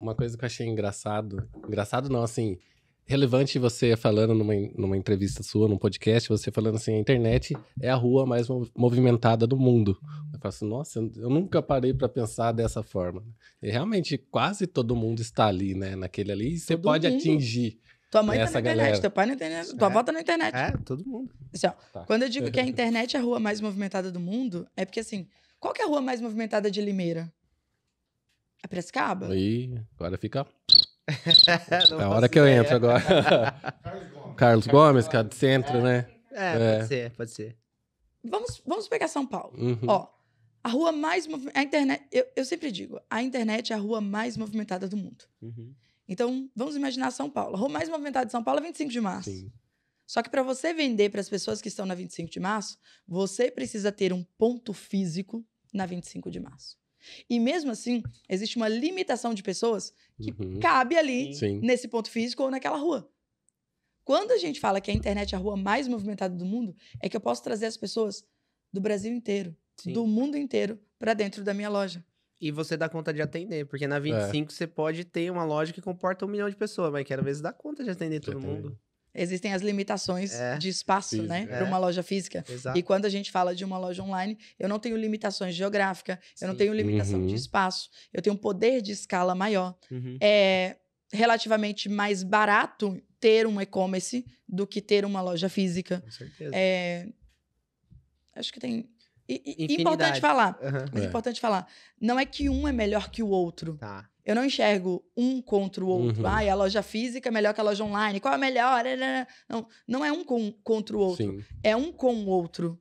Uma coisa que eu achei engraçado, engraçado não, assim, relevante você falando numa, numa entrevista sua, num podcast, você falando assim, a internet é a rua mais movimentada do mundo. Eu falo assim, nossa, eu nunca parei para pensar dessa forma. E realmente, quase todo mundo está ali, né, naquele ali, e você todo pode mundo. atingir. Tua mãe tá na galera. internet, teu pai na internet, é. tua é, avó tá na internet. É, todo mundo. Assim, ó, tá. Quando eu digo que a internet é a rua mais movimentada do mundo, é porque assim, qual que é a rua mais movimentada de Limeira? A Prescaba? Aí, agora fica. é a hora que eu entro agora. Carlos Gomes, cara de que é do centro, é. né? É, é, pode ser, pode ser. Vamos, vamos pegar São Paulo. Uhum. Ó, a rua mais a internet, eu, eu, sempre digo, a internet é a rua mais movimentada do mundo. Uhum. Então, vamos imaginar São Paulo. A rua mais movimentada de São Paulo é 25 de março. Sim. Só que para você vender para as pessoas que estão na 25 de março, você precisa ter um ponto físico na 25 de março. E mesmo assim, existe uma limitação de pessoas que uhum. cabe ali, Sim. nesse ponto físico ou naquela rua. Quando a gente fala que a internet é a rua mais movimentada do mundo, é que eu posso trazer as pessoas do Brasil inteiro, Sim. do mundo inteiro, para dentro da minha loja. E você dá conta de atender, porque na 25 é. você pode ter uma loja que comporta um milhão de pessoas, mas quero ver se dá conta de atender todo mundo existem as limitações é, de espaço, né? É. Para uma loja física. Exato. E quando a gente fala de uma loja online, eu não tenho limitações geográficas, eu não tenho limitação uhum. de espaço, eu tenho um poder de escala maior. Uhum. É relativamente mais barato ter um e-commerce do que ter uma loja física. Com certeza. É, acho que tem e, importante falar. Uhum. É. Importante falar. Não é que um é melhor que o outro. Tá. Eu não enxergo um contra o outro. Uhum. Ah, a loja física é melhor que a loja online. Qual é a melhor? Não, não é um com, contra o outro. Sim. É um com o outro.